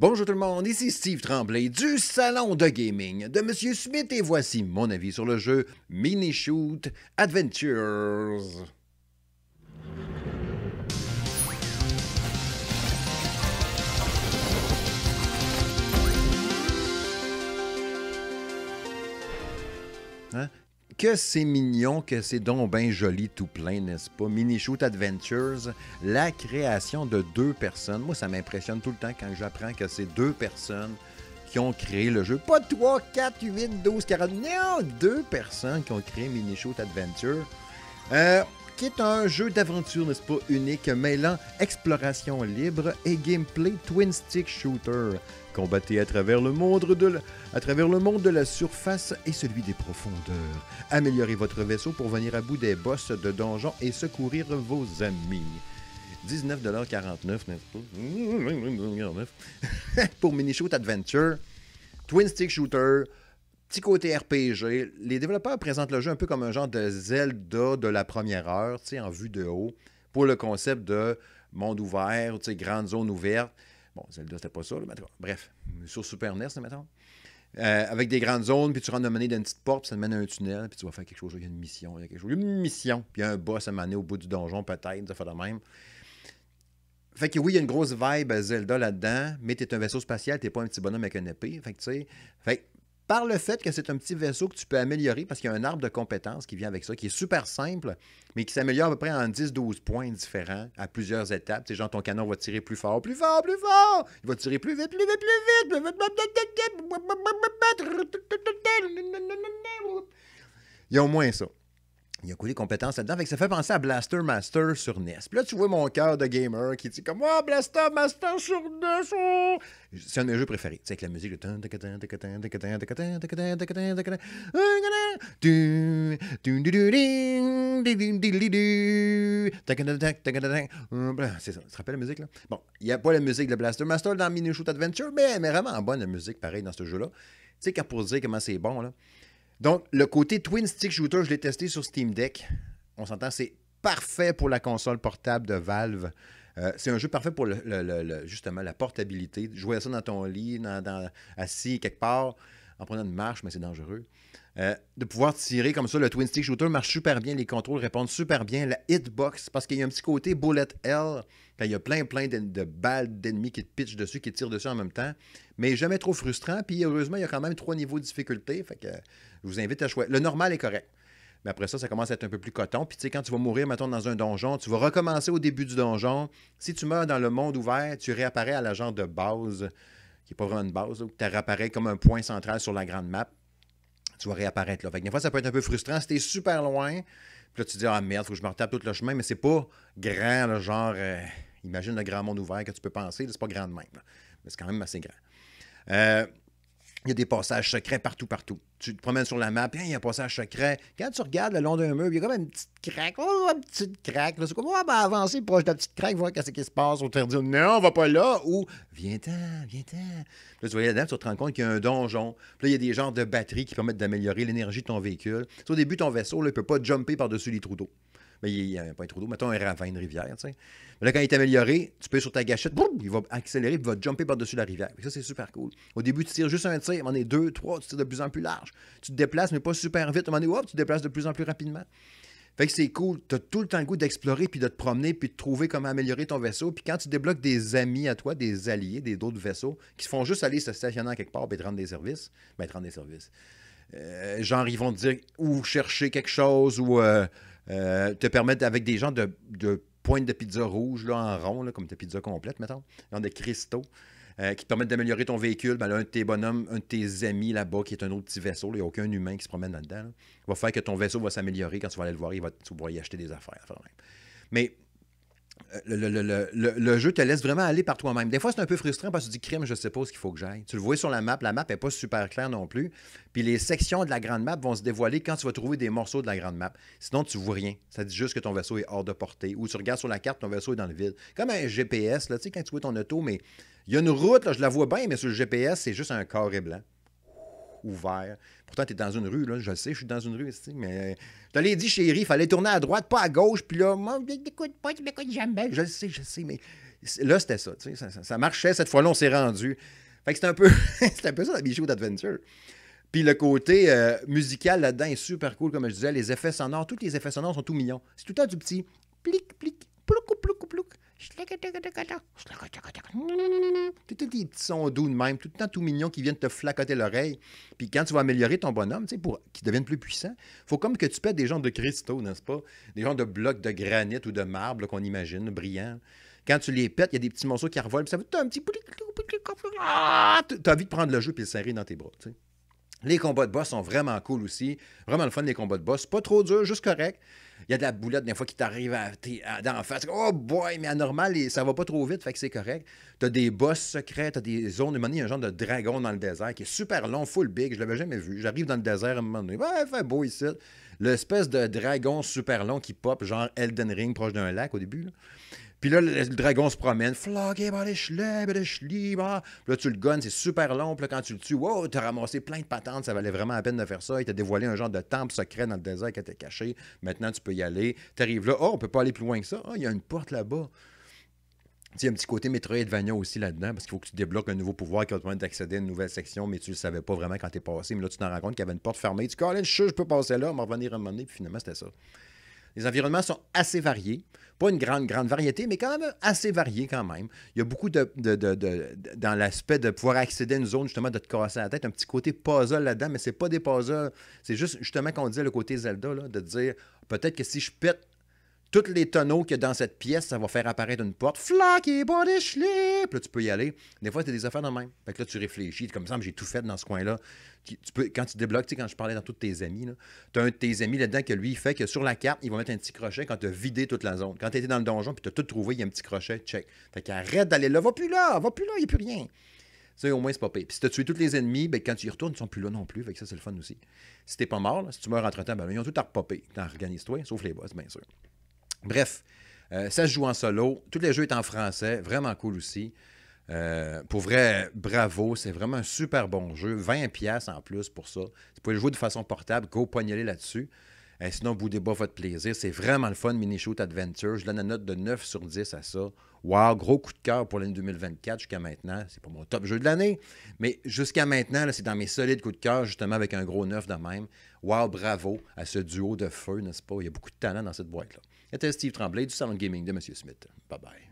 Bonjour tout le monde, ici Steve Tremblay du Salon de Gaming de Monsieur Smith et voici mon avis sur le jeu Mini Shoot Adventures. Hein? Que c'est mignon, que c'est donc bien joli tout plein, n'est-ce pas? Mini Shoot Adventures, la création de deux personnes. Moi, ça m'impressionne tout le temps quand j'apprends que c'est deux personnes qui ont créé le jeu. Pas toi 4, 8, 12, 40. Non, deux personnes qui ont créé Mini Shoot Adventure. Euh, qui est un jeu d'aventure, n'est-ce pas, unique, mêlant exploration libre et gameplay twin stick shooter. Combattez à travers le monde de la, à travers le monde de la surface et celui des profondeurs. Améliorez votre vaisseau pour venir à bout des boss de donjons et secourir vos amis. 19,49$, n'est-ce pas? pour Mini Shoot Adventure, Twin Stick Shooter, petit côté RPG. Les développeurs présentent le jeu un peu comme un genre de Zelda de la première heure, tu sais, en vue de haut, pour le concept de monde ouvert, tu sais, grande zone ouverte. Bon, Zelda, c'était pas ça, là, mais bref, sur Super NES, maintenant. Euh, avec des grandes zones, puis tu rentres mener dans une petite porte, puis ça te mène à un tunnel, puis tu vas faire quelque chose. Il y a une mission, il y a quelque chose. Il y a une mission, puis il y a un boss à mener au bout du donjon, peut-être, ça fait de même. Fait que oui, il y a une grosse vibe Zelda là-dedans, mais t'es un vaisseau spatial, t'es pas un petit bonhomme avec une épée. Fait que tu sais, fait par le fait que c'est un petit vaisseau que tu peux améliorer parce qu'il y a un arbre de compétences qui vient avec ça, qui est super simple, mais qui s'améliore à peu près en 10-12 points différents à plusieurs étapes. C'est genre ton canon va tirer plus fort, plus fort, plus fort. Il va tirer plus vite, plus vite, plus vite. Plus vite. Il y a au moins ça. Il y a quoi des compétences là-dedans. ça fait penser à Blaster Master sur NES. Puis là, tu vois mon cœur de gamer qui dit comme Ah, Blaster Master sur NES! C'est un de mes jeux préférés. Tu sais, avec la musique de. C'est ça. Tu te rappelles la musique, là? Bon, il n'y a pas la musique de Blaster Master dans Mini Shoot Adventure, mais elle est vraiment bonne, la musique, pareil, dans ce jeu-là. Tu sais, quand pour dire comment c'est bon, là. Donc, le côté Twin Stick Shooter, je l'ai testé sur Steam Deck. On s'entend, c'est parfait pour la console portable de Valve. Euh, c'est un jeu parfait pour justement la portabilité. Jouer à ça dans ton lit, assis quelque part, en prenant une marche, mais c'est dangereux. Euh, de pouvoir tirer comme ça. Le Twin Stick Shooter marche super bien, les contrôles répondent super bien. La hitbox, parce qu'il y a un petit côté bullet L ben, il y a plein, plein de, balles d'ennemis qui te pitchent dessus, qui te tirent dessus en même temps. Mais jamais trop frustrant. Puis heureusement, il y a quand même trois niveaux de difficulté. Fait que je vous invite à choisir. Le normal est correct. Mais après ça, ça commence à être un peu plus coton. Puis tu sais, quand tu vas mourir, mettons, dans un donjon, tu vas recommencer au début du donjon. Si tu meurs dans le monde ouvert, tu réapparais à la de base, qui n'est pas vraiment une base, ou tu réapparais comme un point central sur la grande map tu vas réapparaître. Là. des fois, ça peut être un peu frustrant. Si super loin, puis là, tu te dis, ah merde, faut que je me retape tout le chemin, mais c'est pas grand, le genre, euh, imagine le grand monde ouvert que tu peux penser, c'est pas grand de même. Mais c'est quand même assez grand. Euh, il y a des passages secrets partout, partout. Tu te promènes sur la map, il y a un passage secret. Quand tu regardes le long d'un mur, il y a comme une petite craque. Oh, une petite craque. C'est comme, on ben, va avancer proche de la petite craque, voir qu'est-ce qui se passe. On te dit, non, on va pas là. Ou, viens-t'en, viens-t'en. Là, tu vois là-dedans, tu te rends compte qu'il y a un donjon. Puis là, il y a des genres de batteries qui permettent d'améliorer l'énergie de ton véhicule. au début, ton vaisseau, il il peut pas jumper par-dessus les trous d'eau. Mais ben, il n'y a pas un trou d'eau. Mettons un ravin, une rivière. T'sais. Mais là, quand il est amélioré, tu peux sur ta gâchette, boum, il va accélérer, il va jumper par-dessus la rivière. ça, c'est super cool. Au début, tu tires juste un tir, on est deux, trois, tu tires de plus en plus large. Tu te déplaces, mais pas super vite. À un moment donné, tu te déplaces de plus en plus rapidement. Fait que c'est cool. Tu as tout le temps le goût d'explorer, puis de te promener, puis de trouver comment améliorer ton vaisseau. Puis quand tu débloques des amis à toi, des alliés, des d'autres vaisseaux, qui se font juste aller se stationner quelque part, et te rendre des services, ben, te rendre des services. Euh, genre, ils vont te dire où chercher quelque chose, ou euh, euh, te permettre, avec des gens de, pointes pointe de pizza rouge là, en rond, comme ta pizza complète, mettons, dans des cristaux. Euh, qui te permettent d'améliorer ton véhicule, ben un de tes bonhommes, un de tes amis là-bas, qui est un autre petit vaisseau, il n'y a aucun humain qui se promène là-dedans, va faire que ton vaisseau va s'améliorer quand tu vas aller le voir, il va, tu vas y acheter des affaires. Mais le, jeu te laisse vraiment aller par toi-même. Des fois, c'est un peu frustrant parce que tu dis crime, je sais pas ce qu'il faut que j'aille. Tu le vois sur la map, la map n'est pas super claire non plus. Puis les sections de la grande map vont se dévoiler quand tu vas trouver des morceaux de la grande map. Sinon, tu vois rien. Ça dit juste que ton vaisseau est hors de portée. Ou tu regardes sur la carte, ton vaisseau est dans le vide. Comme un GPS, là, tu sais, quand tu vois ton auto, mais il y a une route, là, je la vois bien, mais sur le GPS, c'est juste un carré blanc ouvert. Pourtant, tu es dans une rue, là, je sais, je suis dans une rue ici, mais je te l'ai dit, chérie, il fallait tourner à droite, pas à gauche, puis là, moi, je pas, tu jamais. Je sais, je sais, mais là, c'était ça, tu sais, ça, marchait. Cette fois-là, on s'est rendu. Fait que c'était un peu, un peu ça, la bijou d'Adventure. Puis le côté euh, musical là-dedans est super cool, comme je disais. Les effets sonores, toutes les effets sonores sont tout mignons. C'est tout le temps du petit plic tout des petits sons doux de même, tout le temps tout mignon qui viennent te flacoter l'oreille. Puis quand tu vas améliorer ton bonhomme, tu sais, pour qu'il devienne plus puissant, faut comme que tu pètes des genres de cristaux, n'est-ce pas? Des genres de blocs de granit ou de marbre qu'on imagine, brillants. Quand tu les pètes, il y a des petits morceaux qui revolent, puis ça fait un petit... Ah! T'as envie de prendre le jeu puis le serrer dans tes bras, tu sais. Les combats de boss sont vraiment cool aussi. Vraiment le fun, les combats de boss. Pas trop dur, juste correct il y a de la boulette, des fois qui t'arrive la face. Oh boy, mais anormal, ça va pas trop vite, fait que c'est correct. T'as des boss secrets, t'as des zones. Il y un genre de dragon dans le désert qui est super long, full big. Je l'avais jamais vu. J'arrive dans le désert à un moment donné. Ouais, fait beau ici l'espèce de dragon super long qui pop, genre Elden Ring proche d'un lac au début. Là. Puis là, le, dragon se promène. là, tu le gonnes, c'est super long. Puis là, quand tu le tues, wow, t'as ramassé plein de patentes. Ça valait vraiment la peine de faire ça. Il t'a dévoilé un genre de temple secret dans le désert qui était caché. Maintenant, tu peux y aller. T'arrives là. Oh, on peut pas aller plus loin que ça. Oh, il y a une porte là-bas il y a un petit côté métroïde-vagnon aussi là-dedans, parce qu'il faut que tu débloques un nouveau pouvoir qui va te permettre d'accéder à une nouvelle section, mais tu le savais pas vraiment quand tu t'es passé. Mais là, tu t'en rends compte qu'il y avait une porte fermée. Tu dis, je, peux passer là, on va revenir à un moment donné, puis finalement, c'était ça. Les environnements sont assez variés. Pas une grande, grande variété, mais quand même assez variés quand même. Il y a beaucoup de, dans l'aspect de pouvoir accéder à une zone, justement, de te casser la tête. Un petit côté puzzle là-dedans, mais c'est pas des puzzles. C'est juste, justement, qu'on disait le côté Zelda, là, de dire peut-être que si je pète tous les tonneaux qu'il y a dans cette pièce, ça va faire apparaître une porte. flaque et body slip! Là, tu peux y aller. Des fois, c'est des affaires de même. Fait que là, tu réfléchis. Comme ça, j'ai tout fait dans ce coin-là. Tu, peux, quand tu débloques, tu sais, quand je parlais dans tous tes amis, tu as un de tes amis là-dedans que lui, il fait que sur la carte, il va mettre un petit crochet quand tu as vidé toute la zone. Quand tu étais dans le donjon, puis tu as tout trouvé, il y a un petit crochet, check. Fait qu'arrête d'aller là. Va plus là! Va plus là! Il n'y a plus rien. Ça, au moins, c'est pas pire. Puis si tu as tué tous les ennemis, ben, quand tu y retournes, ils sont plus là non plus. Fait que ça, c'est le fun aussi. Si t'es pas mort, si tu meurs entre-temps, ben, ils ont tout à repopper. toi sauf les boss, bien sûr. Bref, euh, ça se joue en solo. Tous les jeux sont en français, vraiment cool aussi. Euh, pour vrai, bravo, c'est vraiment un super bon jeu. 20$ en plus pour ça. Vous pouvez le jouer de façon portable, go pognoler là-dessus. Euh, sinon, vous débat votre plaisir. C'est vraiment le fun, Mini Shoot Adventure. Je donne la note de 9 sur 10 à ça. Wow, gros coup de cœur pour l'année 2024 jusqu'à maintenant. C'est pas mon top jeu de l'année, mais jusqu'à maintenant, c'est dans mes solides coups de cœur, justement avec un gros 9 de même. Wow, bravo à ce duo de feu, n'est-ce pas? Il y a beaucoup de talent dans cette boîte-là. C'était Steve Tremblay du Salon Gaming de Monsieur Smith. Bye-bye.